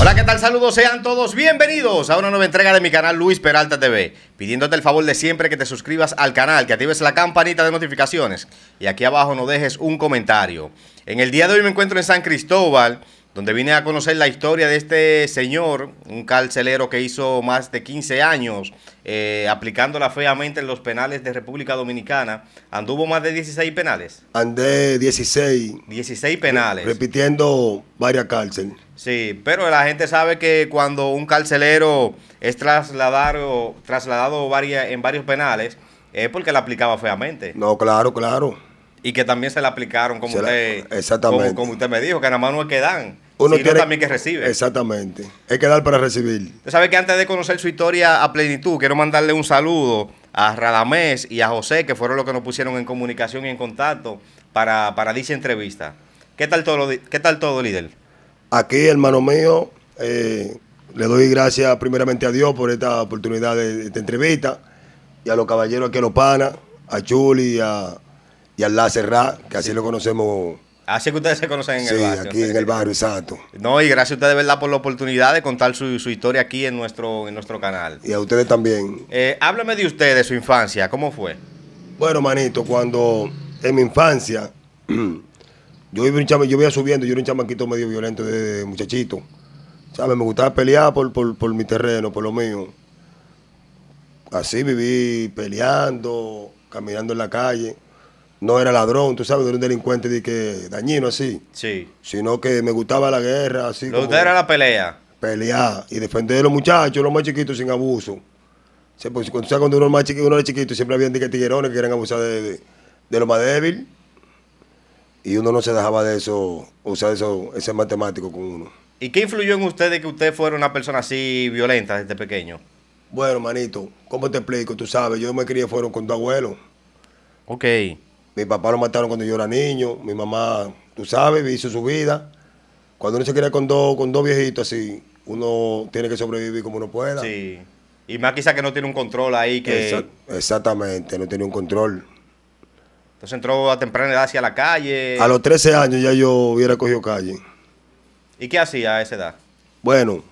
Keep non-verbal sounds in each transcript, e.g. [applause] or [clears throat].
Hola, ¿qué tal? Saludos, sean todos bienvenidos a una nueva entrega de mi canal Luis Peralta TV. Pidiéndote el favor de siempre que te suscribas al canal, que actives la campanita de notificaciones y aquí abajo no dejes un comentario. En el día de hoy me encuentro en San Cristóbal, donde vine a conocer la historia de este señor, un carcelero que hizo más de 15 años eh, aplicándola feamente en los penales de República Dominicana. ¿Anduvo más de 16 penales? Andé 16. 16 penales. Repitiendo varias cárceles. Sí, pero la gente sabe que cuando un carcelero es trasladado, trasladado en varios penales, es porque la aplicaba feamente. No, claro, claro. Y que también se la aplicaron, como, usted, exactamente. Como, usted me dijo, que nada más no es que dan uno tiene, también que recibe. Exactamente. Hay que dar para recibir. Tú sabes que antes de conocer su historia a plenitud, quiero mandarle un saludo a Radamés y a José, que fueron los que nos pusieron en comunicación y en contacto para, para dicha entrevista. ¿Qué tal todo, qué tal todo líder? Aquí, hermano mío, eh, le doy gracias primeramente a Dios por esta oportunidad de, entrevista y a los caballeros aquí, a los a Chuli y a, y a La que así lo conocemos Así que ustedes se conocen en el barrio. Sí, aquí en el barrio, exacto. No, y gracias a ustedes, de verdad, por la oportunidad de contar su, historia aquí en nuestro, en nuestro canal. Y a ustedes también. Eh, háblame de ustedes, de su infancia, ¿cómo fue? Bueno, manito, cuando en mi infancia, [clears throat] yo iba, yo subiendo, yo era un chamaquito medio violento de muchachito. ¿Sabes? Me gustaba pelear por, por mi terreno, por lo mío. Así viví peleando, caminando en la calle no era ladrón, tú sabes, no era un delincuente que dañino así. Sí. Sino que me gustaba la guerra, así. Lo usted era la pelea. Pelear y defender a los muchachos, los más chiquitos, sin abuso. se pues, cuando, uno, era más chiquito, uno era chiquito, siempre había tiguerones que querían abusar de, los más débil. Y uno no se dejaba de eso, usar eso, ese matemático con uno. ¿Y qué influyó en usted de que usted fuera una persona así violenta desde pequeño? Bueno, manito, ¿cómo te explico? Tú sabes, yo me crié fueron con tu abuelo. Ok. Mi papá lo mataron cuando yo era niño, mi mamá, tú sabes, hizo su vida. Cuando uno se queda con dos, con dos viejitos así, uno tiene que sobrevivir como uno pueda. Sí. Y más quizás que no tiene un control ahí que... exactamente, no tiene un control. Entonces entró a temprana edad hacia la calle. A los 13 años ya yo hubiera cogido calle. ¿Y qué hacía a esa edad? Bueno,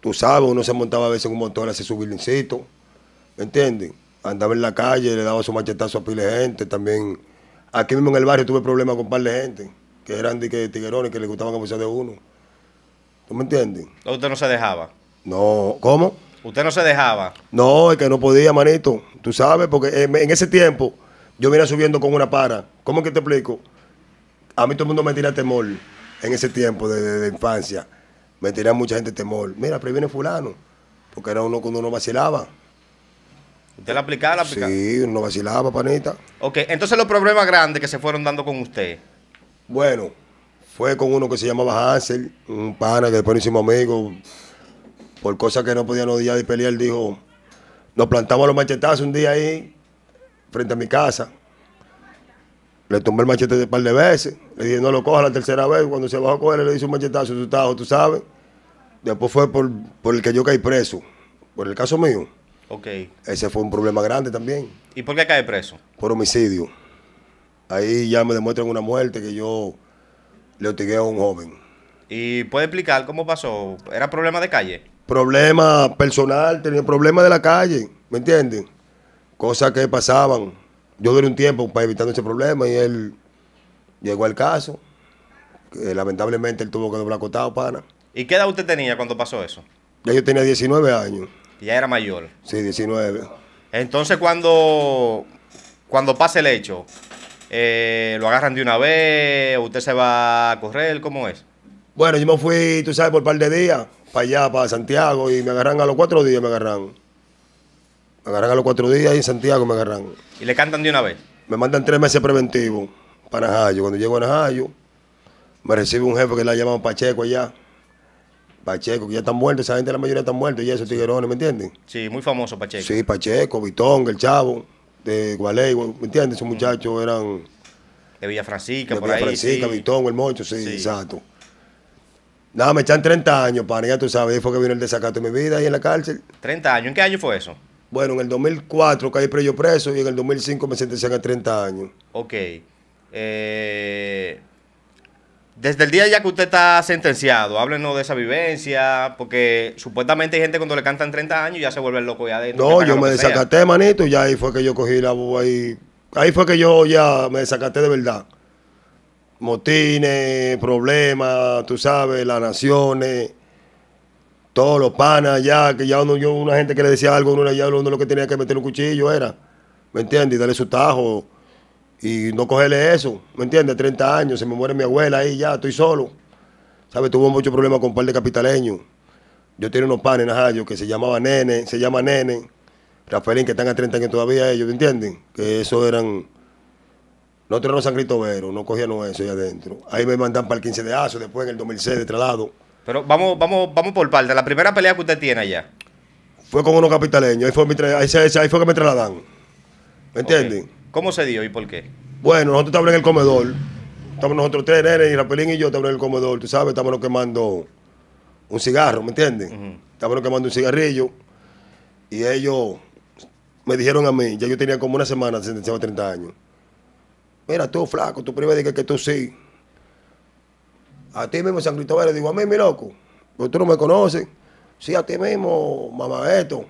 tú sabes, uno se montaba a veces en un motor, hacía su bilincito, ¿me entiendes? Andaba en la calle, le daba su machetazo a pile de gente, también Aquí mismo en el barrio tuve problemas con un par de gente, que eran de que tiguerones, que les gustaban abusar de uno. ¿Tú me entiendes? ¿Usted no se dejaba? No, ¿cómo? ¿Usted no se dejaba? No, es que no podía, manito. Tú sabes, porque en ese tiempo yo venía subiendo con una para. ¿Cómo que te explico? A mí todo el mundo me tiraba temor en ese tiempo de, infancia. Me tiraba mucha gente temor. Mira, pero viene fulano. Porque era uno cuando uno vacilaba. ¿Usted la aplicaba, la Sí, no vacilaba, panita. Ok, entonces los problemas grandes que se fueron dando con usted. Bueno, fue con uno que se llamaba Hansel, un pana que después hicimos amigos. Por cosas que no podían odiar y pelear, dijo, nos plantamos los machetazos un día ahí, frente a mi casa. Le tomé el machete de par de veces. Le dije, no lo coja la tercera vez. Cuando se bajó a coger, le hice un machetazo asustado, tú sabes. Después fue por, por el que yo caí preso, por el caso mío. Ese fue un problema grande también. ¿Y por qué cae preso? Por homicidio. Ahí ya me demuestran una muerte que yo le tengo a un joven. ¿Y puede explicar cómo pasó? ¿Era problema de calle? Problema personal, tenía problema de la calle, ¿me entiendes? Cosas que pasaban. Yo duré un tiempo para evitar ese problema y él llegó al caso. lamentablemente él tuvo que doblar cotado, pana. ¿Y qué edad usted tenía cuando pasó eso? yo tenía 19 años. Ya era mayor. Sí, 19. Entonces cuando, cuando pase el hecho, eh, ¿lo agarran de una vez? ¿Usted se va a correr? ¿Cómo es? Bueno, yo me fui, tú sabes, por un par de días, para allá, para Santiago, y me agarran a los cuatro días, me agarran. Me agarran a los cuatro días y en Santiago me agarran. ¿Y le cantan de una vez? Me mandan tres meses preventivos para Najayo. Cuando llego a Najayo, me recibe un jefe que la llaman Pacheco allá. Pacheco, que ya están muertos, esa gente la mayoría están muertos, y esos tiguerones, ¿me entienden? Sí, muy famoso Pacheco. Sí, Pacheco, Vitón, el Chavo, de Gualey, ¿me entiendes? Esos muchachos eran. De Villa Francisca, por Villa Francisca, Vitón, el Mocho, sí, exacto. Nada, me echan 30 años, pana, ya tú sabes, fue que vino el desacato de mi vida ahí en la cárcel. ¿30 años? ¿En qué año fue eso? Bueno, en el 2004 caí preso preso y en el 2005 me sentenciaron a 30 años. Ok. Eh, desde el día ya que usted está sentenciado, háblenos de esa vivencia, porque supuestamente hay gente cuando le cantan 30 años ya se vuelve loco ya de No, yo me desacaté, manito, y ahí fue que yo cogí la ahí, ahí fue que yo ya me desacaté de verdad. Motines, problemas, tú sabes, las naciones, todos los panas ya, que ya uno, yo una gente que le decía algo, uno ya uno lo que tenía que meter un cuchillo era. ¿Me entiendes? Y darle su tajo y no cogerle eso, ¿me entiendes? 30 años, se me muere mi abuela ahí ya, estoy solo. ¿Sabes? Tuvo mucho problema con un par de capitaleños. Yo tenía unos panes en que se llamaban Nene, se llama Nene, Rafaelín, que están a 30 años todavía ellos, ¿me entienden? Que eso eran... Nosotros los San Cristobero, no cogían eso ahí adentro. Ahí me mandan para el 15 de Aso, después en el 2006 de traslado. Pero vamos, vamos, vamos por parte. La primera pelea que usted tiene allá. Fue con unos capitaleños, ahí fue, fue que me trasladan. ¿Me entienden? ¿Cómo se dio y por qué? Bueno, nosotros estamos en el comedor. Estamos nosotros tres, Nene y Rapelín y yo, estamos en el comedor, tú sabes, Estamos estábamos quemando un cigarro, ¿me entiendes? Estamos Estábamos quemando un cigarrillo y ellos me dijeron a mí, ya yo tenía como una semana, sentenciado a 30 años. Mira, tú flaco, tu primero dije que tú sí. A ti mismo San Cristóbal, le digo, a mí, mi loco, pero pues tú no me conoces. Sí, a ti mismo, mamá, esto.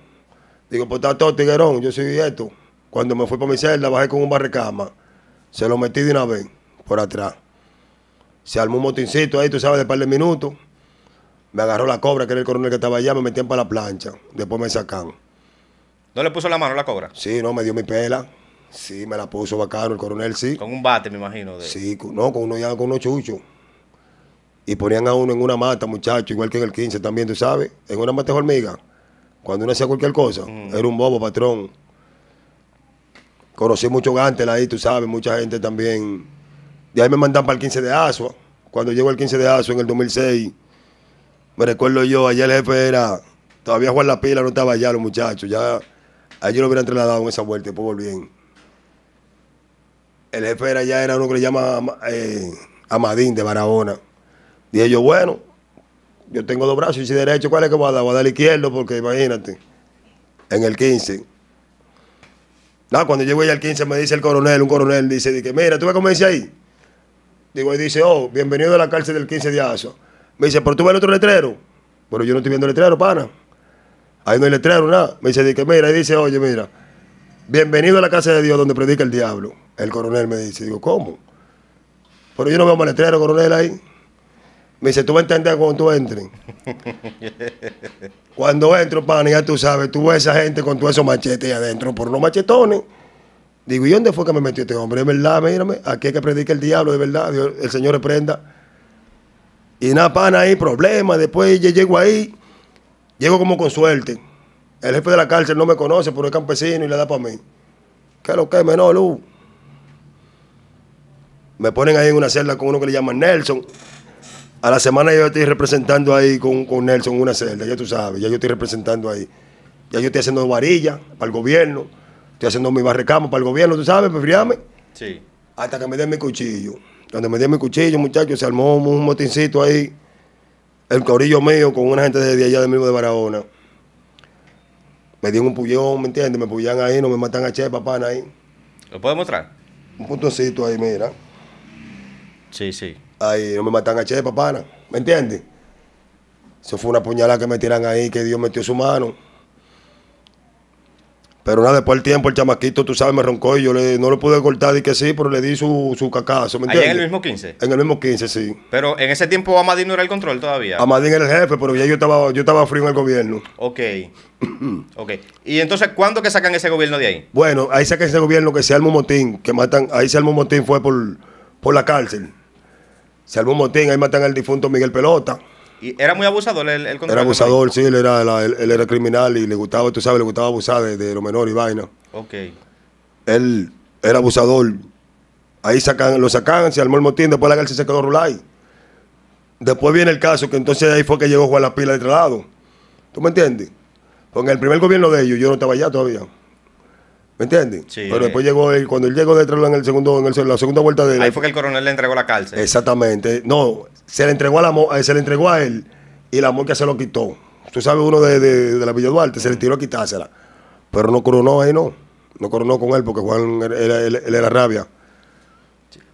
Digo, pues está todo tiguerón, yo soy esto. Cuando me fui para mi celda, bajé con un barricama. Se lo metí de una vez, por atrás. Se armó un motincito ahí, tú sabes, de par de minutos. Me agarró la cobra, que era el coronel que estaba allá, me metían para la plancha. Después me sacan. ¿No le puso la mano la cobra? Sí, no, me dio mi pela. Sí, me la puso bacano el coronel, sí. Con un bate, me imagino. Sí, no, con uno ya, con unos chuchos. Y ponían a uno en una mata, muchacho, igual que en el 15 también, tú sabes, en una mata de hormiga. Cuando uno hacía cualquier cosa, mm. era un bobo, patrón. Conocí mucho Gantel ahí, tú sabes, mucha gente también. De ahí me mandan para el 15 de Asua. Cuando llegó el 15 de Asua en el 2006, me recuerdo yo, allá el jefe era, todavía Juan La Pila no estaba allá, los muchachos, ya allí lo hubieran trasladado en esa vuelta, después bien El jefe era era uno que le llama eh, Amadín de Barahona. Dije yo, bueno, yo tengo dos brazos y si derecho, ¿cuál es que voy a dar? Voy a dar el izquierdo porque imagínate, en el 15. No, ah, cuando llego ahí al 15 me dice el coronel, un coronel, dice, dice mira, ¿tú ves cómo dice ahí? Digo, y dice, oh, bienvenido a la cárcel del 15 de Aso. Me dice, ¿pero tú ves el otro letrero? Pero yo no estoy viendo letrero, pana. Ahí no hay letrero, nada. Me dice, dice mira, y dice, oye, mira, bienvenido a la casa de Dios donde predica el diablo. El coronel me dice, digo, ¿cómo? Pero yo no veo más letrero, coronel, ahí. Me dice, tú vas a entender cuando tú entres. [laughs] cuando entro, pana, ya tú sabes, tú ves a esa gente con todos esos machetes ahí adentro, por los machetones. Digo, ¿y dónde fue que me metió este hombre? Es verdad, mírame, aquí hay que predica el diablo, de verdad, el Señor prenda. Y nada, pana, ahí, problema. Después yo llego ahí, llego como con suerte. El jefe de la cárcel no me conoce, pero es campesino y le da para mí. ¿Qué lo que es, menor, Lu? Me ponen ahí en una celda con uno que le llaman Nelson. A la semana yo estoy representando ahí con, con Nelson una celda, ya tú sabes, ya yo estoy representando ahí. Ya yo estoy haciendo varilla para el gobierno, estoy haciendo mi barrecamo para el gobierno, tú sabes, pues, friame Sí. Hasta que me den mi cuchillo. Cuando me den mi cuchillo, muchachos, se armó un motincito ahí, el caurillo mío con una gente de allá del mismo de Barahona. Me dieron un pullón, ¿me entiendes? Me pullan ahí, no me matan a Che, papá, ahí. ¿Lo puedo mostrar? Un puntoncito ahí, mira. Sí, sí. Ahí no me matan a che, papana, ¿Me entiendes? Eso fue una puñalada que me tiran ahí, que Dios metió su mano. Pero nada, después del tiempo el chamaquito, tú sabes, me roncó y yo no lo pude cortar y que sí, pero le di su, su cacazo, ¿me entiendes? en el mismo 15? En el mismo 15, sí. Pero en ese tiempo Amadín no era el control todavía. Amadín era el jefe, pero ya yo estaba, yo estaba frío en el gobierno. Ok. [clears throat] ok. ¿Y entonces cuándo que sacan ese gobierno de ahí? Bueno, ahí sacan ese gobierno que se el un motín, que matan, ahí se arma un motín fue por, por la cárcel. Se armó un motín, ahí matan al difunto Miguel Pelota. ¿Y era muy abusador el, el Era abusador, sí, él era, era criminal y le gustaba, tú sabes, le gustaba abusar de, lo menor y vaina. Ok. Él era abusador. Ahí sacan, lo sacan, se armó el motín, después la cárcel se quedó Rulay. Después viene el caso que entonces ahí fue que llegó Juan La Pila de otro este lado. ¿Tú me entiendes? Con el primer gobierno de ellos yo no estaba allá todavía. ¿Me entiendes? Sí. Pero después llegó él, cuando él llegó de en el segundo, en el, la segunda vuelta de él. Ahí fue que el coronel le entregó la cárcel. Exactamente. No, se le entregó a la, eh, se le entregó a él y la que se lo quitó. Tú sabes uno de, la Villa Duarte, se le tiró a quitársela. Pero no coronó ahí, no. No coronó con él porque Juan él, era rabia.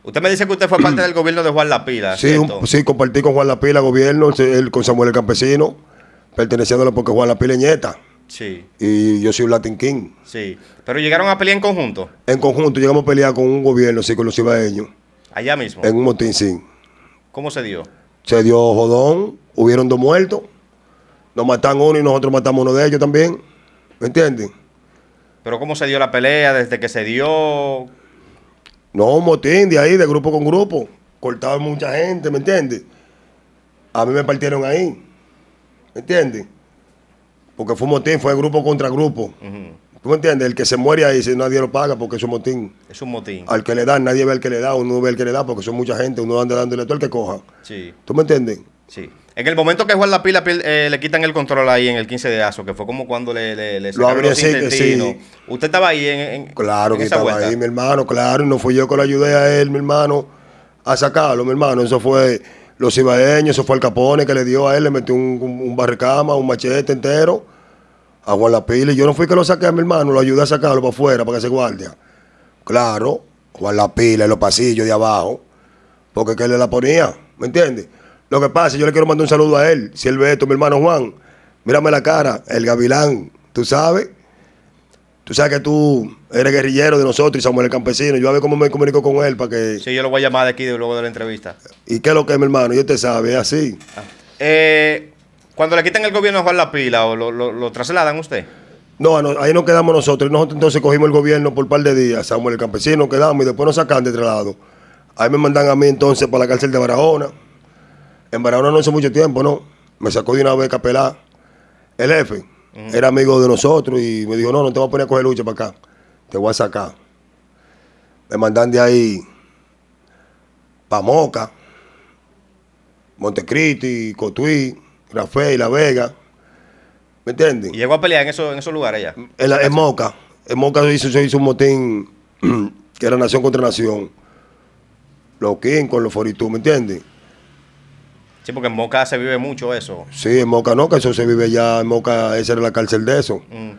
Usted me dice que usted fue parte del gobierno de Juan Lapila. Sí, sí, compartí con Juan Lapila gobierno, él con Samuel el Campesino, perteneciéndole porque Juan Lapila es Sí. Y yo soy un Latin King. Sí. Pero llegaron a pelear en conjunto. En conjunto, llegamos a pelear con un gobierno, sí, con los ibaeños. Allá mismo. En un motín, sí. ¿Cómo se dio? Se dio jodón, hubieron dos muertos. Nos matan uno y nosotros matamos uno de ellos también. ¿Me entiendes? Pero ¿cómo se dio la pelea? ¿Desde que se dio? No, un motín de ahí, de grupo con grupo. cortaba mucha gente, ¿me entiendes? A mí me partieron ahí. ¿Me entiendes? Porque fue un motín, fue grupo contra grupo. ¿Tú me entiendes? El que se muere ahí, si nadie lo paga porque es un motín. Es un motín. Al que le dan, nadie ve al que le da, uno ve al que le da porque son mucha gente, uno anda dándole todo el que coja. Sí. ¿Tú me entiendes? Sí. En el momento que Juan la pila eh, le quitan el control ahí en el 15 de aso, que fue como cuando le, le, le lo abrió sí, sí. Usted estaba ahí en, Claro que estaba ahí, mi hermano, claro, no fui yo que lo ayudé a él, mi hermano, a sacarlo, mi hermano. Eso fue los Ibaeños, eso fue el Capone que le dio a él, le metió un, barricama, un machete entero a Juan y Yo no fui que lo saqué a mi hermano, lo ayudé a sacarlo para afuera, para que se guardia. Claro, Juan Pila, en los pasillos de abajo, porque que él le la ponía, ¿me entiendes? Lo que pasa, yo le quiero mandar un saludo a él, si él ve esto, mi hermano Juan, mírame la cara, el gavilán, tú sabes, Tú sabes que tú eres guerrillero de nosotros y Samuel el campesino. Yo a ver cómo me comunico con él para que. Sí, yo lo voy a llamar de aquí luego de la entrevista. ¿Y qué es lo que es, mi hermano? Yo te sabe, es así. Ah. Eh, cuando le quitan el gobierno a Juan La Pila, ¿o lo, lo, trasladan usted? No, ahí nos quedamos nosotros. Nosotros entonces cogimos el gobierno por un par de días, Samuel el campesino, quedamos y después nos sacan de este lado. Ahí me mandan a mí entonces para la cárcel de Barahona. En Barahona no hace mucho tiempo, ¿no? Me sacó de una beca pelada. El F era amigo de nosotros y me dijo, no, no te voy a poner a coger lucha para acá, te voy a sacar. Me mandan de ahí para Moca, Montecristi, Cotuí, Rafael, La Vega. ¿Me entiendes? ¿Y llegó a pelear en, eso, en esos lugares allá? En, Moca. En Moca se hizo, un motín [clears throat] que era nación contra nación. Los King con los Foritú, ¿me entiendes? Sí, porque en Moca se vive mucho eso. Sí, en Moca no, que eso se vive ya, en Moca esa era la cárcel de eso. Mm.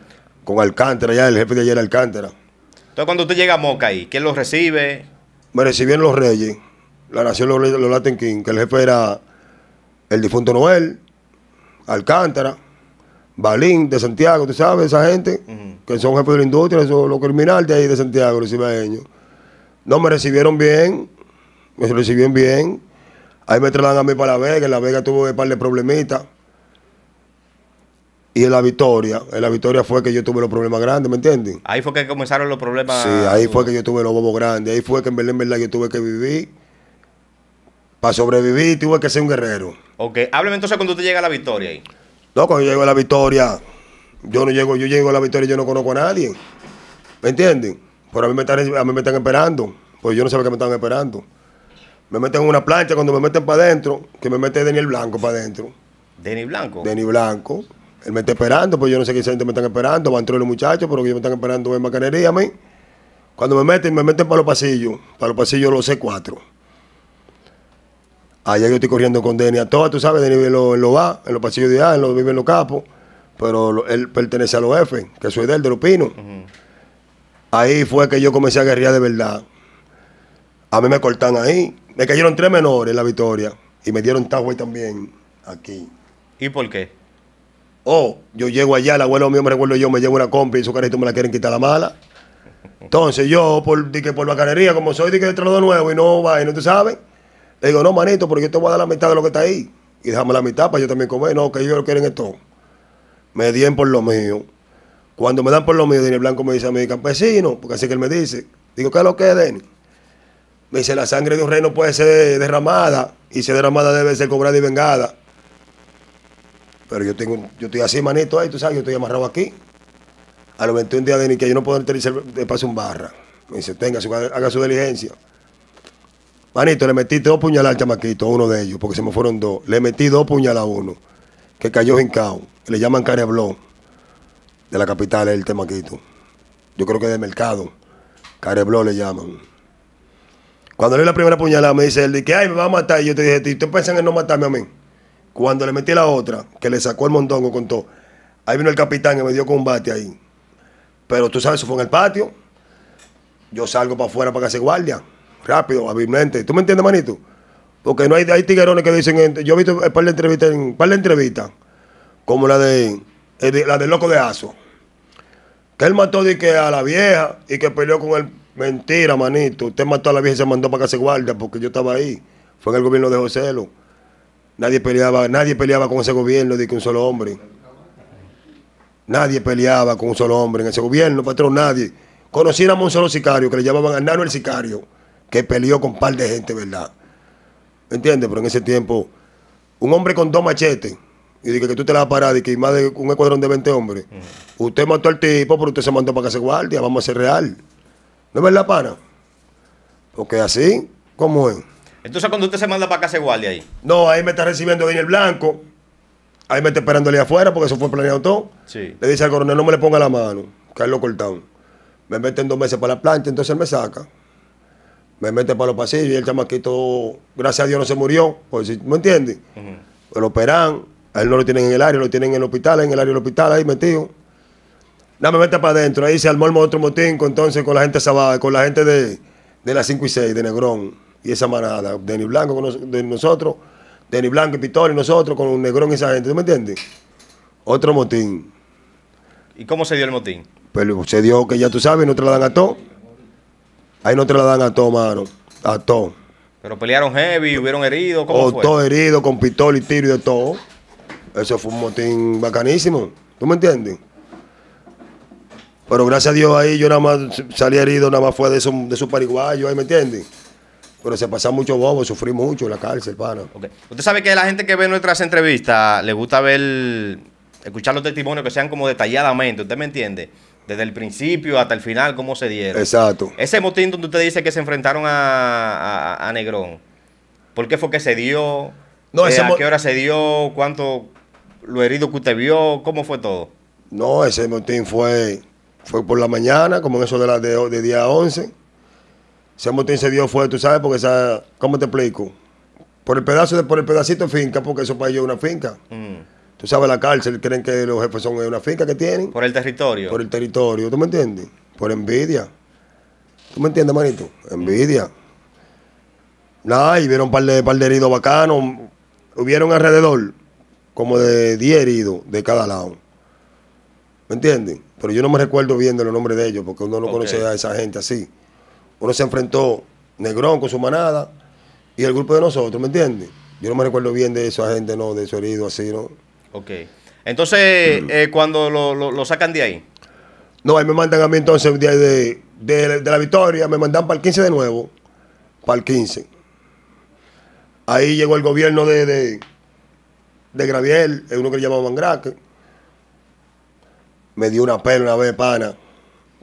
Con Alcántara, ya el jefe de allá era Alcántara. Entonces cuando usted llega a Moca ahí, ¿quién los recibe? Me recibieron los reyes, la nación los, los Latin King, que el jefe era el difunto Noel, Alcántara, Balín de Santiago, tú sabes, esa gente, que son jefes de la industria, son los criminales de ahí de Santiago, los ellos. No, me recibieron bien, me recibieron bien Ahí me trasladan a mí para La Vega. En La Vega tuve un par de problemitas. Y en la victoria, en la victoria fue que yo tuve los problemas grandes, ¿me entienden? Ahí fue que comenzaron los problemas. Sí, ahí fue que yo tuve los bobos grandes. Ahí fue que en verdad, en verdad, yo tuve que vivir. Para sobrevivir tuve que ser un guerrero. Ok, hábleme entonces cuando usted llega a la victoria ahí. No, cuando yo llego a la victoria, yo no llego, yo llego a la victoria y yo no conozco a nadie. ¿Me entienden? Pero a mí me están, mí me están esperando. Pues yo no sé sabía que me están esperando. Me meten en una plancha cuando me meten para adentro, que me mete Daniel Blanco para adentro. ¿Denis Blanco? Denis Blanco. Él me está esperando, pues yo no sé qué gente me están esperando, van los muchachos, pero que ellos me están esperando en macanería a mí. Cuando me meten, me meten para los pasillos, para los pasillos los C4. Allá yo estoy corriendo con Denis a todas, tú sabes, Denis lo va... en los pasillos de A, en los, vive en los capos, pero él pertenece a los F, que soy de él, de los pinos. Ahí fue que yo comencé a guerrear de verdad. A mí me cortan ahí, me cayeron tres menores en la victoria y me dieron ahí también aquí. ¿Y por qué? Oh, yo llego allá, el abuelo mío me recuerdo yo, me llevo una compra y su carrito me la quieren quitar la mala. Entonces yo, por, que por bacanería, como soy de que de nuevo y no va, no te saben, le digo, no, manito, porque yo te voy a dar la mitad de lo que está ahí. Y déjame la mitad para yo también comer. No, que ellos lo quieren esto. Me dieron por lo mío. Cuando me dan por lo mío, Dini Blanco me dice a mi campesino, porque así que él me dice, digo, ¿qué es lo que es, Denis? Me dice, la sangre de un rey no puede ser derramada. Y si derramada debe ser cobrada y vengada. Pero yo tengo, yo estoy así, manito, ahí, tú sabes, yo estoy amarrado aquí. A los 21 días de ni que yo no puedo utilizar de paso un barra. Me dice, tenga, su, haga su diligencia. Manito, le metí dos puñalas al chamaquito, a uno de ellos, porque se me fueron dos. Le metí dos puñalas a uno, que cayó en caos Le llaman carebló de la capital, el temaquito. Yo creo que del mercado. Carebló le llaman. Cuando le la primera puñalada, me dice él, de que, ay, me va a matar. Y yo te dije, ¿tú ¿tú en no matarme a mí? Cuando le metí la otra, que le sacó el montón con todo, ahí vino el capitán y me dio combate ahí. Pero tú sabes, eso fue en el patio. Yo salgo para afuera para que se guardia. Rápido, hábilmente. ¿Tú me entiendes, manito? Porque no hay, tiguerones que dicen. Yo he visto un par de entrevistas, un par de entrevistas, como la eh, de, la del loco de Aso. Que él mató que a la vieja y que peleó con el Mentira, manito. Usted mató a la vieja y se mandó para casa se porque yo estaba ahí. Fue en el gobierno de José Nadie peleaba, nadie peleaba con ese gobierno de que un solo hombre. Nadie peleaba con un solo hombre en ese gobierno, patrón, nadie. Conociéramos un solo sicario que le llamaban Nano el sicario, que peleó con un par de gente, ¿verdad? ¿Entiendes? Pero en ese tiempo, un hombre con dos machetes, y dije que tú te la vas a parar, y que más de un escuadrón de 20 hombres. Mm. Usted mató al tipo, pero usted se mandó para casa se guardia, vamos a ser real. ¿No es la pana? Porque así, ¿cómo es? Entonces, cuando usted se manda para casa igual de ahí. No, ahí me está recibiendo dinero blanco. Ahí me está esperando día afuera porque eso fue planeado todo. Sí. Le dice al coronel, no me le ponga la mano, que él lo cortaron. Me meten dos meses para la plancha, entonces él me saca. Me mete para los pasillos y el chamaquito, gracias a Dios, no se murió. Pues, ¿Me entiendes? Lo operan, a él no lo tienen en el área, lo tienen en el hospital, en el área del hospital ahí metido. No me metas para adentro. Ahí se armó el otro motín entonces con la gente sabada, con la gente de, las 5 y 6, de Negrón y esa manada. Denis Blanco con de nosotros, Denis Blanco y y nosotros con Negrón y esa gente. ¿Tú me entiendes? Otro motín. ¿Y cómo se dio el motín? Pues se dio que ya tú sabes, no te la dan a todo. Ahí no te la dan a todo, mano. A todo. Pero pelearon heavy, hubieron heridos, ¿cómo o oh, fue? todo herido, con pistola y tiro y de todo. Eso fue un motín bacanísimo. ¿Tú me entiendes? Pero gracias a Dios ahí yo nada más salí herido, nada más fue de su pariguayos, ahí me entiendes. Pero se pasa mucho bobo, sufrí mucho en la cárcel, pana. Usted sabe que la gente que ve nuestras entrevistas le gusta ver, escuchar los testimonios que sean como detalladamente, ¿usted me entiende? Desde el principio hasta el final, cómo se dieron. Exacto. Ese motín donde usted dice que se enfrentaron a, Negrón, ¿por qué fue que se dio? No, eh, ese ¿A qué hora se dio? ¿Cuánto lo herido que usted vio? ¿Cómo fue todo? No, ese motín fue fue por la mañana, como en eso de, la, de, día 11. Seamos motín se fue, tú sabes, porque esa, ¿cómo te explico? Por el pedazo de, por el pedacito de finca, porque eso para ellos es una finca. Mm. Tú sabes, la cárcel creen que los jefes son una finca que tienen. Por el territorio. Por el territorio, ¿tú me entiendes? Por envidia. ¿Tú me entiendes, manito? Envidia. Mm. Nada, y vieron un par de, par de heridos bacanos. Hubieron alrededor como de 10 heridos de cada lado. ¿Me entiendes? Pero yo no me recuerdo bien de los nombres de ellos, porque uno no conoce a esa gente así. Uno se enfrentó Negrón con su manada y el grupo de nosotros, ¿me entiendes? Yo no me recuerdo bien de esa gente, no, de esos heridos así, ¿no? Ok. Entonces, mm. eh, cuando lo, sacan de ahí. No, ahí me mandan a mí entonces de, de, la victoria, me mandan para el 15 de nuevo, para el 15. Ahí llegó el gobierno de, de, Graviel, es uno que le llamaban Graque me dio una pena, una vez, pana.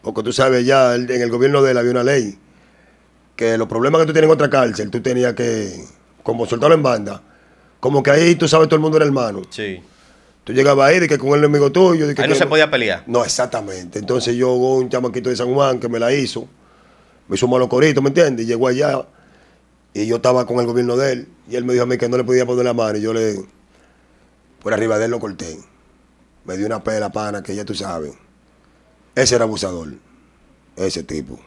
Porque tú sabes, ya en el gobierno de él había una ley que los problemas que tú tienes en otra cárcel, tú tenías que, como soltarlo en banda, como que ahí tú sabes, todo el mundo era hermano. Sí. Tú llegabas ahí, de que con el enemigo tuyo. De que ahí no se podía pelear. No, exactamente. Entonces yo, un chamaquito de San Juan que me la hizo, me hizo un malo corito, ¿me entiendes? Y llegó allá y yo estaba con el gobierno de él y él me dijo a mí que no le podía poner la mano y yo le, por arriba de él lo corté me dio una pela pana que ya tú sabes. Ese era abusador. Ese tipo.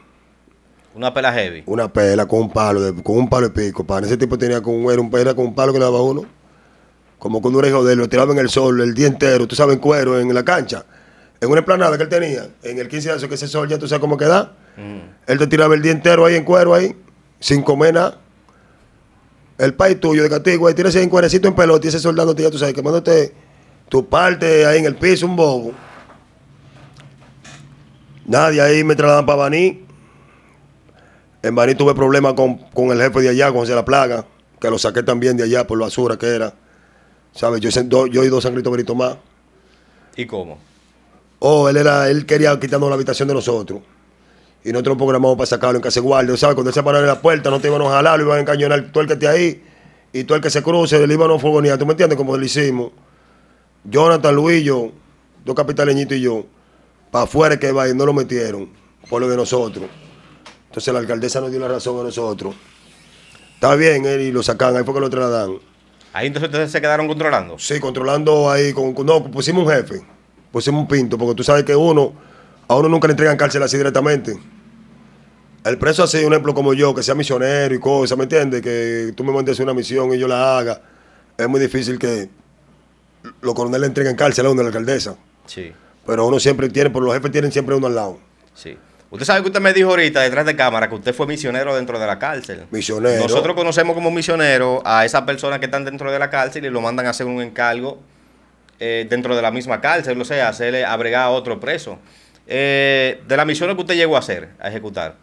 Una pela heavy. Una pela con un palo de, con un palo de pico, pana. Ese tipo tenía con un pela con un palo que le daba uno. Como con un hijo de él, lo tiraba en el sol el día entero, tú sabes, en cuero, en la cancha. En una esplanada que él tenía, en el 15 de noche, que ese sol ya tú sabes cómo queda. Mm. Él te tiraba el día entero ahí en cuero, ahí, sin comer nada el país tuyo de castigo, ahí en en cuerecito en pelota y ese soldado ya tú sabes, que quemándote tu parte ahí en el piso, un bobo. Nadie ahí me trasladan para Baní. En Baní tuve problemas con, con, el jefe de allá, con José La Plaga, que lo saqué también de allá por la basura que era. ¿Sabes? Yo, y yo sangritos ido a San y cómo? Oh, él era, él quería quitarnos la habitación de nosotros. Y nosotros programamos para sacarlo en casa guardia. ¿Sabes? Cuando se pararon en la puerta, no te iban a jalar, lo iban a encañonar, esté ahí. Y tú el que se cruce, le iban a fogonear. ¿Tú me entiendes? Como lo hicimos. Jonathan, Luis y yo, dos capitaleñitos y yo, para afuera que va no lo metieron, por lo de nosotros. Entonces la alcaldesa nos dio la razón a nosotros. Está bien, él y lo sacan, ahí fue que lo trasladan. Ahí entonces ustedes se quedaron controlando. Sí, controlando ahí. Con, no, pusimos un jefe, pusimos un pinto, porque tú sabes que uno, a uno nunca le entregan cárcel así directamente. El preso así, un ejemplo como yo, que sea misionero y cosas, ¿me entiendes? Que tú me mandes una misión y yo la haga. Es muy difícil que, los coroneles entren en cárcel a uno, la alcaldesa. Sí. Pero uno siempre tiene, por los jefes tienen siempre uno al lado. Sí. Usted sabe que usted me dijo ahorita detrás de cámara que usted fue misionero dentro de la cárcel. Misionero. Nosotros conocemos como misionero a esas personas que están dentro de la cárcel y lo mandan a hacer un encargo eh, dentro de la misma cárcel, o sea, hacerle abregar a otro preso. Eh, de las misiones que usted llegó a hacer, a ejecutar.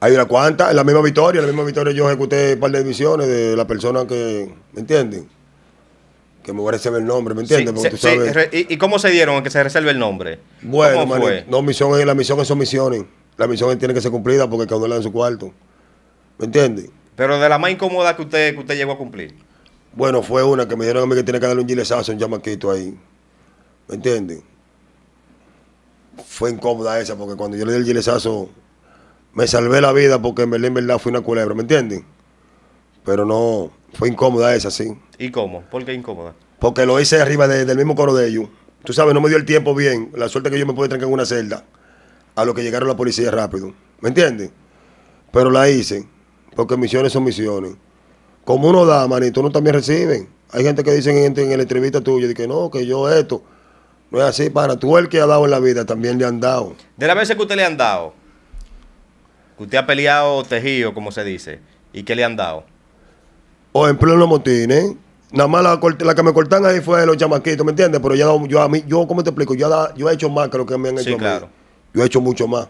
Hay una cuanta, en la misma victoria, la misma victoria yo ejecuté un par de misiones de la persona que, ¿me entienden? que me voy a reservar el nombre, ¿me entiendes? ¿Y, cómo se dieron que se reserve el nombre? Bueno, fue? no, misión, la misión son misiones. La misión tiene que ser cumplida porque cada le en su cuarto. ¿Me entiendes? Pero de la más incómoda que usted, que usted llegó a cumplir. Bueno, fue una que me dijeron a mí que tiene que darle un gilesazo, un llamaquito ahí. ¿Me entiendes? Fue incómoda esa porque cuando yo le di el gilesazo, me salvé la vida porque en verdad, en verdad fui una culebra, ¿me entiendes? Pero no, fue incómoda esa, sí. ¿Y cómo? ¿Por qué incómoda? Porque lo hice arriba del mismo coro de ellos. Tú sabes, no me dio el tiempo bien. La suerte que yo me pude trancar en una celda. A lo que llegaron la policía rápido. ¿Me entiendes? Pero la hice. Porque misiones son misiones. Como uno da, manito, uno también reciben. Hay gente que dice en, la entrevista tuya, que no, que yo esto. No es así, para tú el que ha dado en la vida, también le han dado. De las veces que usted le han dado, que usted ha peleado tejido, como se dice, ¿y qué le han dado? O en pleno motines, Nada más la, que me cortan ahí fue los chamaquitos, ¿me entiendes? Pero ya yo a mí, yo, ¿cómo te explico? Yo, he hecho más que lo que me han hecho Claro. Yo he hecho mucho más.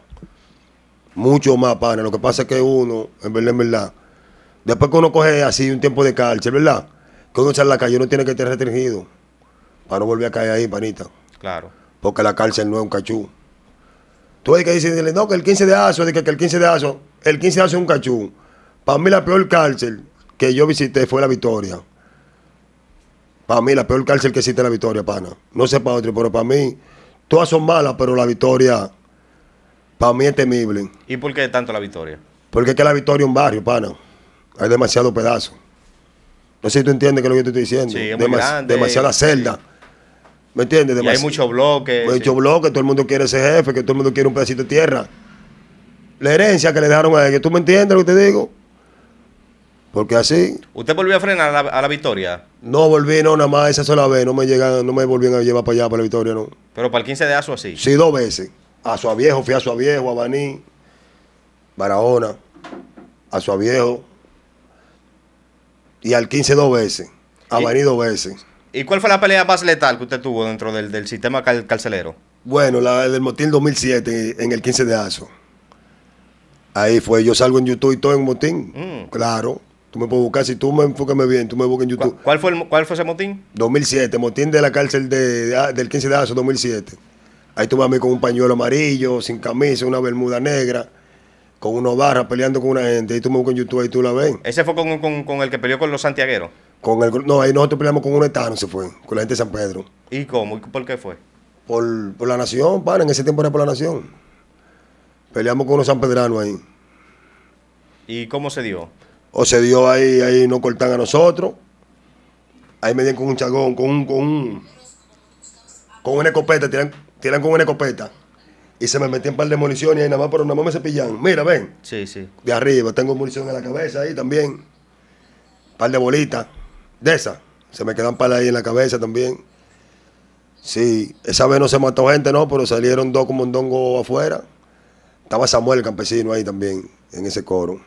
Mucho más, pana. Lo que pasa es que uno, en verdad, verdad, después que uno coge así un tiempo de cárcel, ¿verdad? Que uno se la calle, uno tiene que estar restringido para no volver a caer ahí, panita. Claro. Porque la cárcel no es un cachú. Tú hay que decirle, no, que el 15 de aso, de que, el 15 de aso, el 15 de aso es un cachú. Para mí la peor cárcel que yo visité fue la Victoria. Para mí, la peor cárcel que existe es la Victoria, pana. No sé para otro, pero para mí, todas son malas, pero la Victoria, para mí es temible. ¿Y por qué tanto la Victoria? Porque es que la Victoria es un barrio, pana. Hay demasiado pedazo. No sé si tú entiendes que lo que te estoy diciendo. Sí, es muy Demasiada celda. ¿Me entiendes? hay muchos bloques. Muchos sí. bloques, todo el mundo quiere ser jefe, que todo el mundo quiere un pedacito de tierra. La herencia que le dejaron a él, ¿tú me entiendes lo que te digo? Porque así. ¿Usted volvió a frenar a la, victoria? No volví, no, nada más esa sola vez. No me llegan, no me volvieron a llevar para allá, para la victoria, no. Pero para el 15 de Aso así. Sí, dos veces. A su viejo, fui a su viejo, a Baní, Barahona, a su viejo. Y al 15 dos veces. A Baní dos veces. ¿Y cuál fue la pelea más letal que usted tuvo dentro del, sistema carcelero? Bueno, la del motín 2007, en el 15 de Aso. Ahí fue, yo salgo en YouTube y todo en motín. Mm. Claro. Tú me puedes buscar, si tú me enfócame bien, tú me buscas en YouTube. ¿Cuál, fue, ¿Cuál fue ese motín? 2007, motín de la cárcel del 15 de de 2007. Ah, ahí tú vas a mí con un pañuelo amarillo, sin camisa, una bermuda negra, con unos barras peleando con una gente. Ahí tú me buscas en YouTube, ahí tú la ves. ¿Ese fue con, el que peleó con los santiagueros? Con el, no, ahí nosotros peleamos con un etano, se fue, con la gente de San Pedro. ¿Y cómo? ¿Y ¿Por qué fue? Por, por la nación, para, en ese tiempo era por la nación. Peleamos con unos sanpedranos ahí. ¿Y cómo se dio? o se dio ahí, ahí no cortan a nosotros. Ahí me dieron con un chagón, con un, con con una escopeta, tiran, con una escopeta. Y se me metían un par de municiones ahí nada más, pero nada más me cepillan. Mira, ven. Sí, sí. De arriba, tengo munición en la cabeza ahí también. Un par de bolitas. De esas. Se me quedan par ahí en la cabeza también. Sí, esa vez no se mató gente, ¿no? Pero salieron dos como un dongo afuera. Estaba Samuel, campesino, ahí también, en ese coro.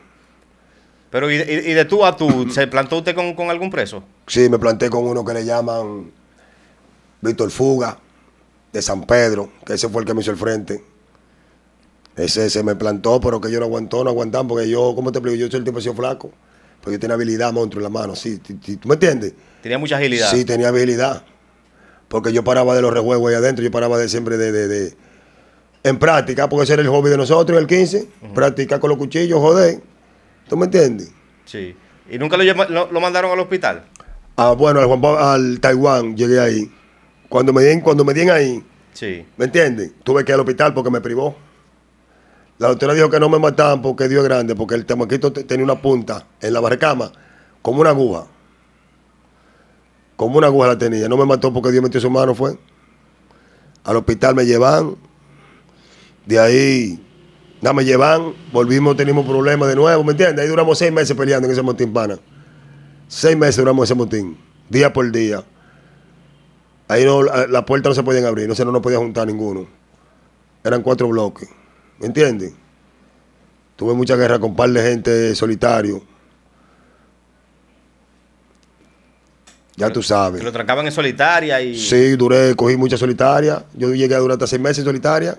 Pero ¿y de, tú a tú? [clears throat] ¿Se plantó usted con, algún preso? Sí, me planté con uno que le llaman Víctor Fuga, de San Pedro, que ese fue el que me hizo el frente. Ese se me plantó, pero que yo no aguantó, no aguantan, porque yo, ¿cómo te explico? Yo soy el tipo así flaco, porque yo tenía habilidad monstruo en la mano, sí, ¿tú me entiendes? Tenía mucha agilidad. Sí, tenía habilidad, porque yo paraba de los rejuegos ahí adentro, yo paraba de siempre de, de, en práctica, porque ese era el hobby de nosotros, el 15, practicar con los cuchillos, joder ¿Tú me entiendes? Sí. ¿Y nunca lo, mandaron al hospital? Ah, bueno, al, Taiwán llegué ahí. Cuando me dieron cuando me ahí, sí. ¿me entiendes? Tuve que ir al hospital porque me privó. La doctora dijo que no me mataban porque Dios es grande, porque el tamaquito tenía una punta en la barcama, como una aguja. Como una aguja la tenía. No me mató porque Dios metió su mano, fue. Al hospital me llevan. De ahí Nada, me llevan, volvimos, tenemos problemas de nuevo, ¿me entiendes? Ahí duramos seis meses peleando en ese motín, pana. Seis meses duramos ese motín, día por día. Ahí no, puertas no se podían abrir, no se no nos podía juntar ninguno. Eran cuatro bloques, ¿me entiendes? Tuve mucha guerra con un par de gente solitario. Ya tú sabes. lo trancaban en solitaria y. Sí, duré, cogí mucha solitaria. Yo llegué a durar hasta seis meses en solitaria.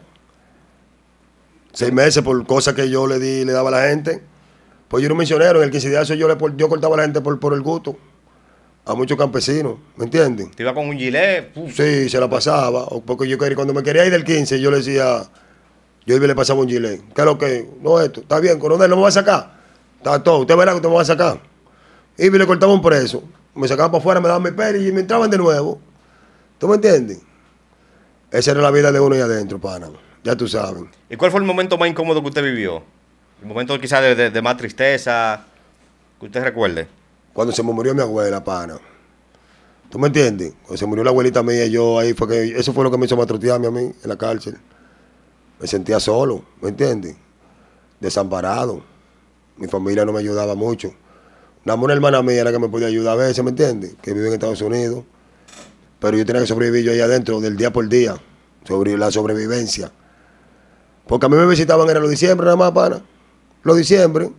Seis meses por cosas que yo le di, le daba a la gente. Pues yo era un misionero, en el 15 de yo, le, yo cortaba a la gente por, por el gusto. A muchos campesinos, ¿me entiendes? Te iba con un gilet. Sí, se la pasaba. Porque yo quería, cuando me quería ir del 15, yo le decía, yo le pasaba un gilet. ¿Qué es lo que? No, esto. Está bien, coronel, no me vas a sacar. Está todo. Usted verá que usted me va a sacar. Y le cortaba un preso. Me sacaban para afuera, me daban mi peli y me entraban de nuevo. ¿Tú me entiendes? Esa era la vida de uno y adentro, pana. Ya tú sabes. ¿Y cuál fue el momento más incómodo que usted vivió? El momento quizás de, más tristeza, que usted recuerde. Cuando se me murió mi abuela, pana. ¿Tú me entiendes? Cuando se murió la abuelita mía, y yo ahí fue que. Eso fue lo que me hizo matrotearme a mí en la cárcel. Me sentía solo, ¿me entiendes? Desamparado. Mi familia no me ayudaba mucho. Una buena hermana mía era la que me podía ayudar a veces, ¿me entiendes? Que vive en Estados Unidos. Pero yo tenía que sobrevivir yo ahí adentro del día por día. Sobre la sobrevivencia. Porque a mí me visitaban era los diciembre nada más, pana. Los diciembre.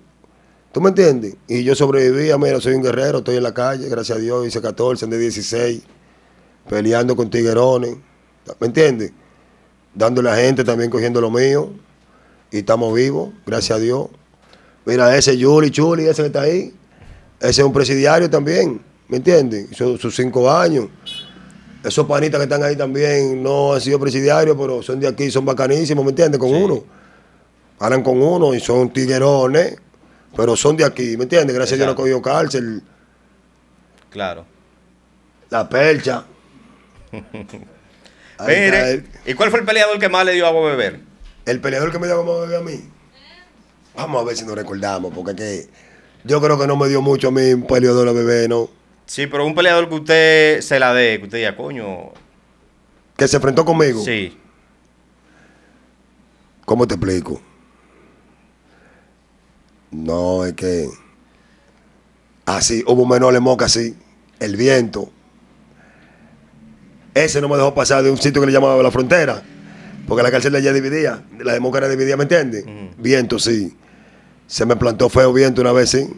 ¿Tú me entiendes? Y yo sobrevivía, mira, soy un guerrero, estoy en la calle, gracias a Dios, hice 14, de 16, peleando con tiguerones, ¿me entiendes? Dándole a gente también cogiendo lo mío, y estamos vivos, gracias a Dios. Mira, ese Juli, Chuli, ese que está ahí, ese es un presidiario también, ¿me entiendes? sus cinco años esos panitas que están ahí también no han sido presidiarios, pero son de aquí, son bacanísimos, ¿me entiendes? Con uno. Hablan con uno y son tiguerones, pero son de aquí, ¿me entiendes? Gracias a Dios no cogido cárcel. Claro. La percha. [laughs] Mire, ¿y cuál fue el peleador que más le dio a Beber? El peleador que me dio a Beber a mí. Vamos a ver si nos recordamos, porque que yo creo que no me dio mucho a mí un peleador a Bebé, ¿no? Sí, pero un peleador que usted se la dé, que usted diga, coño. Que se enfrentó conmigo. Sí. ¿Cómo te explico? No, es que. Así, hubo menores moca así. El viento. Ese no me dejó pasar de un sitio que le llamaba la frontera. Porque la cárcel ya dividía. La democracia moca era dividía, ¿me entiendes? Viento, sí. Se me plantó feo viento una vez, sí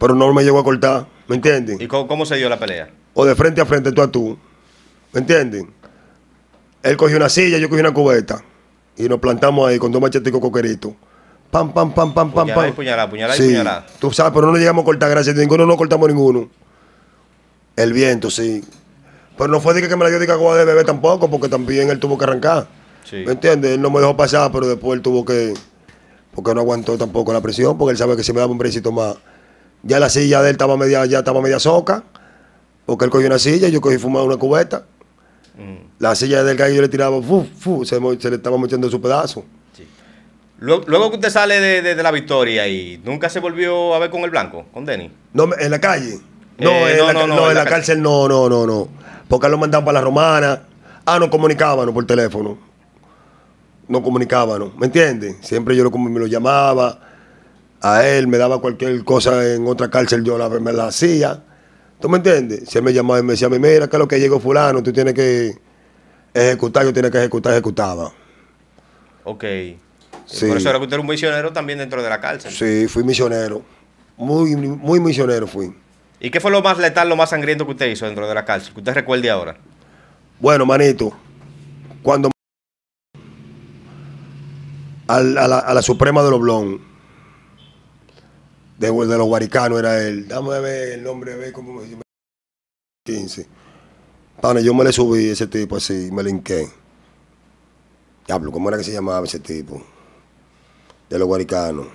pero no me llegó a cortar, ¿me entiendes? ¿Y cómo, se dio la pelea? O de frente a frente, tú a tú, ¿me entiendes? Él cogió una silla, yo cogí una cubeta y nos plantamos ahí con dos macheticos coqueritos. Pam, pam, pam, pam, pam, pam. Puñalada, sí, y Tú sabes, pero no le llegamos a cortar, gracias. Ninguno no cortamos ninguno. El viento, sí. Pero no fue de que me la dio de cagua de bebé tampoco, porque también él tuvo que arrancar. ¿Me entiendes? Él no me dejó pasar, pero después él tuvo que. Porque no aguantó tampoco la presión, porque él sabe que si me daba un brecito más, ya la silla de él estaba media, ya estaba media soca, porque él cogió una silla, yo cogí fumar una cubeta. Mm. La silla del gallo yo le tiraba, se, le estaba mochando su pedazo. Luego, que usted sale de, la victoria y nunca se volvió a ver con el blanco, con Denny. No, en la calle. Eh, no, en, la, no, no cárcel, no, no, no, no. Porque lo mandaban para la romana. Ah, no comunicábamos por teléfono. No comunicábamos, ¿me entiende Siempre yo lo, me lo llamaba a él, me daba cualquier cosa en otra cárcel, yo la, me la hacía. ¿Tú me entiendes? Se me llamaba y me decía, mira, que lo que llegó fulano, tú tienes que ejecutar, yo tenía que ejecutar, ejecutaba. Ok. Sí. Por eso era que usted era un misionero también dentro de la cárcel. Sí, fui misionero. Muy, muy misionero fui. ¿Y qué fue lo más letal, lo más sangriento que usted hizo dentro de la cárcel? Que usted recuerde ahora. Bueno, manito, cuando a a la Suprema de Loblón de, los guaricanos era él. Dame ver el nombre, ve como cómo me 15. Pana, yo me le subí a ese tipo así, me linqué. Diablo, ¿cómo era que se llamaba ese tipo? De los guaricanos.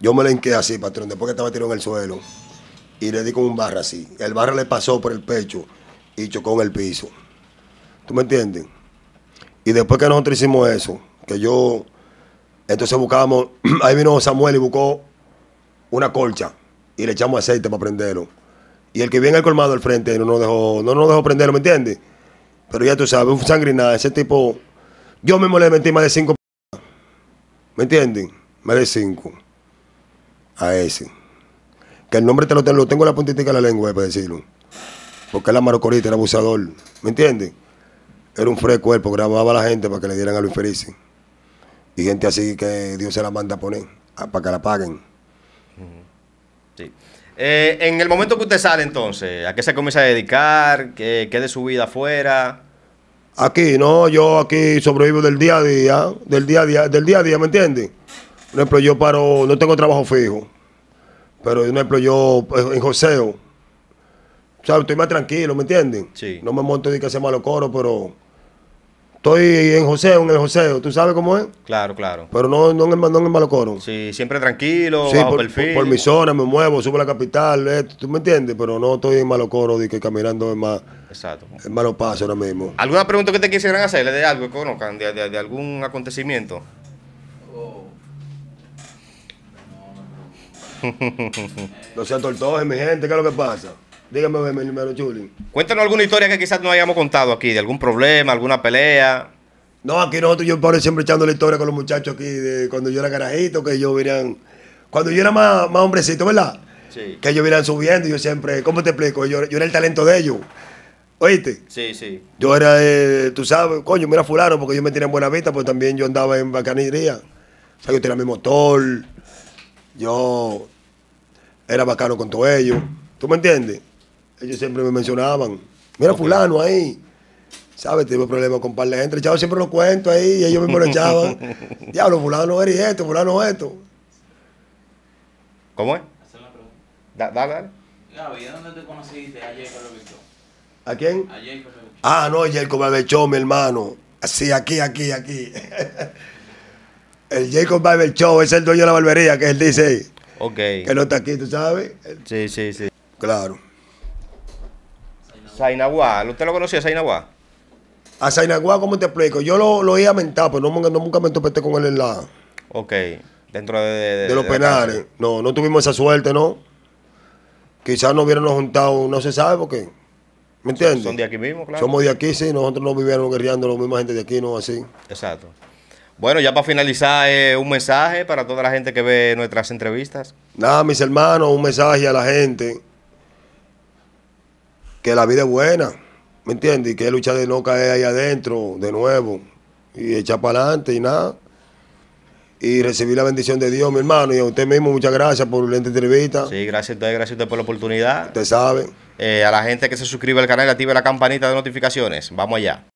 Yo me linqué así, patrón, después que estaba tirado en el suelo. Y le di con un barra así. El barra le pasó por el pecho y chocó en el piso. ¿Tú me entiendes? Y después que nosotros hicimos eso, que yo, entonces buscábamos, [clears throat] ahí vino Samuel y buscó una colcha y le echamos aceite para prenderlo. Y el que viene al colmado al frente no nos dejó, no nos dejó prenderlo, ¿me entiendes? Pero ya tú sabes, un sangrinada, ese tipo. Yo mismo le metí más de cinco. ¿Me entienden? Más de cinco. A ese. Que el nombre te lo tengo, lo tengo la puntita de la lengua, eh, para decirlo. Porque era marocorita, era abusador. ¿Me entiendes? Era un fresco cuerpo, grababa a la gente para que le dieran a los infelices. Y gente así que Dios se la manda a poner, para que la paguen. Sí. Eh, en el momento que usted sale entonces, ¿a qué se comienza a dedicar? ¿Qué, qué de su vida afuera? Aquí, no, yo aquí sobrevivo del día a día, del día a día, del día a día, ¿me entiendes? Por ejemplo, yo paro, no tengo trabajo fijo, pero por ejemplo, yo pues, en joseo, o sea, estoy más tranquilo, ¿me entiendes? Sí. No me monto de que sea malo coro, pero Estoy en joseo, en el joseo, ¿tú sabes cómo es? Claro, claro. Pero no, no, en, el, malocoro. Sí, siempre tranquilo, por, perfil. mi zona me muevo, subo a la capital, ¿tú me entiendes? Pero no estoy en malocoro, de caminando en más. Exacto. En ahora mismo. ¿Alguna pregunta que te quisieran hacerle de algo que de, algún acontecimiento? no sean tortojes, mi gente, ¿qué es lo que pasa? Dígame, número Cuéntanos alguna historia que quizás no hayamos contado aquí, de algún problema, alguna pelea. No, aquí nosotros, yo siempre echando la historia con los muchachos aquí de cuando yo era carajito, que ellos venían. Cuando yo era más, hombrecito, ¿verdad? Sí. Que ellos venían subiendo yo siempre. ¿Cómo te explico? Yo, yo era el talento de ellos. ¿Oíste? Sí, sí. Yo era, eh, tú sabes, coño, mira fulano, porque ellos me tienen buena vista, pues también yo andaba en bacanería. O sea, yo tenía mi motor, yo era bacano con todos ellos. ¿Tú me entiendes? ellos siempre me mencionaban, mira fulano ahí. ¿Sabes? Tengo problemas con un par de gente. El chavo siempre lo cuento ahí y ellos mismos lo echaban. [laughs] Diablo, fulano eres esto, fulano esto. ¿Cómo es? Hacer la pregunta. Da, dale, dale. ¿a dónde te conociste? A Jacob ¿A quién? A Jacob Ah, no, Jacob show mi hermano. así aquí, aquí, aquí. el Jacob Barber Show es el dueño de la barbería, que él dice. Ok. Que no está aquí, ¿tú sabes? Sí, sí, sí. Claro. Sainaguá. ¿Usted lo conocía, Sainaguá? A Sainaguá, ¿cómo te explico? Yo lo, lo he mentar, pero no, nunca me topé con él en la... Ok, dentro de... De, los penales. No, no tuvimos esa suerte, ¿no? Quizás nos hubiéramos juntado, no se sabe, porque... ¿Me entiendes? Son de aquí mismo, claro. Somos de aquí, sí. Nosotros no vivieron guerreando la misma gente de aquí, no así. Exacto. Bueno, ya para finalizar, eh, un mensaje para toda la gente que ve nuestras entrevistas. Nada, mis hermanos, un mensaje a la gente que la vida es buena, ¿me entiendes? Y que lucha de no caer ahí adentro de nuevo y echar para adelante y nada. Y recibir la bendición de Dios, mi hermano. Y a usted mismo, muchas gracias por la entrevista. Sí, gracias a usted, gracias a usted por la oportunidad. Usted sabe. Eh, a la gente que se suscribe al canal, active la campanita de notificaciones. Vamos allá.